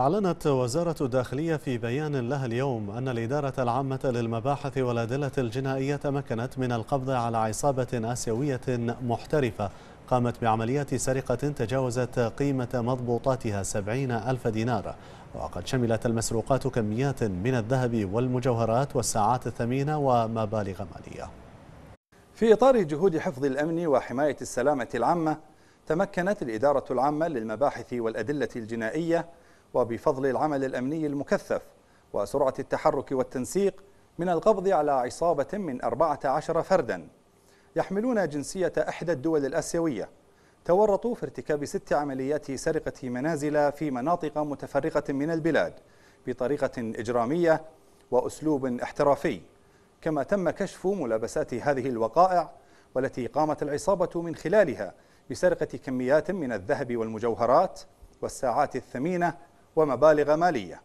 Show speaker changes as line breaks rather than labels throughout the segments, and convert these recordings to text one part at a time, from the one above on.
أعلنت وزارة الداخلية في بيان لها اليوم أن الإدارة العامة للمباحث والأدلة الجنائية تمكنت من القبض على عصابة آسيوية محترفة قامت بعمليات سرقة تجاوزت قيمة مضبوطاتها 70 ألف دينار وقد شملت المسروقات كميات من الذهب والمجوهرات والساعات الثمينة ومبالغ مالية
في إطار جهود حفظ الأمن وحماية السلامة العامة تمكنت الإدارة العامة للمباحث والأدلة الجنائية وبفضل العمل الأمني المكثف وسرعة التحرك والتنسيق من القبض على عصابة من 14 فردا يحملون جنسية إحدى الدول الآسيوية تورطوا في ارتكاب ست عمليات سرقة منازل في مناطق متفرقة من البلاد بطريقة إجرامية وأسلوب احترافي كما تم كشف ملابسات هذه الوقائع والتي قامت العصابة من خلالها بسرقة كميات من الذهب والمجوهرات والساعات الثمينة ومبالغ مالية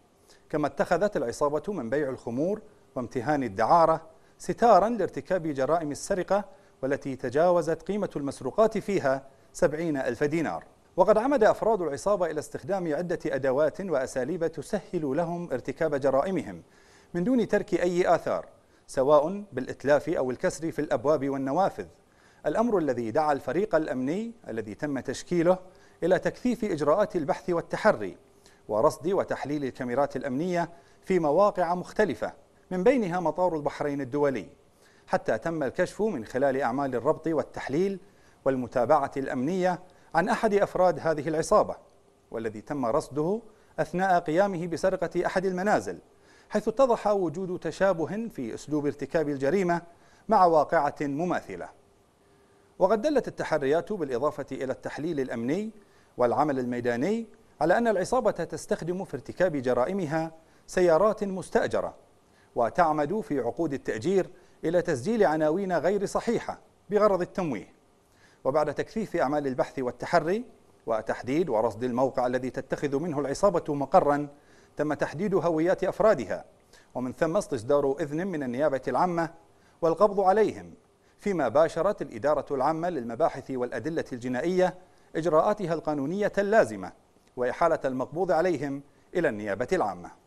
كما اتخذت العصابة من بيع الخمور وامتهان الدعارة ستارا لارتكاب جرائم السرقة والتي تجاوزت قيمة المسروقات فيها سبعين ألف دينار وقد عمد أفراد العصابة إلى استخدام عدة أدوات وأساليب تسهل لهم ارتكاب جرائمهم من دون ترك أي آثار سواء بالإتلاف أو الكسر في الأبواب والنوافذ الأمر الذي دعا الفريق الأمني الذي تم تشكيله إلى تكثيف إجراءات البحث والتحري ورصد وتحليل الكاميرات الأمنية في مواقع مختلفة من بينها مطار البحرين الدولي حتى تم الكشف من خلال أعمال الربط والتحليل والمتابعة الأمنية عن أحد أفراد هذه العصابة والذي تم رصده أثناء قيامه بسرقة أحد المنازل حيث اتضح وجود تشابه في أسلوب ارتكاب الجريمة مع واقعة مماثلة وقد دلت التحريات بالإضافة إلى التحليل الأمني والعمل الميداني على أن العصابة تستخدم في ارتكاب جرائمها سيارات مستأجرة وتعمد في عقود التأجير إلى تسجيل عناوين غير صحيحة بغرض التمويه وبعد تكثيف أعمال البحث والتحري وتحديد ورصد الموقع الذي تتخذ منه العصابة مقرا تم تحديد هويات أفرادها ومن ثم استصدار إذن من النيابة العامة والقبض عليهم فيما باشرت الإدارة العامة للمباحث والأدلة الجنائية إجراءاتها القانونية اللازمة وإحالة المقبوض عليهم إلى النيابة العامة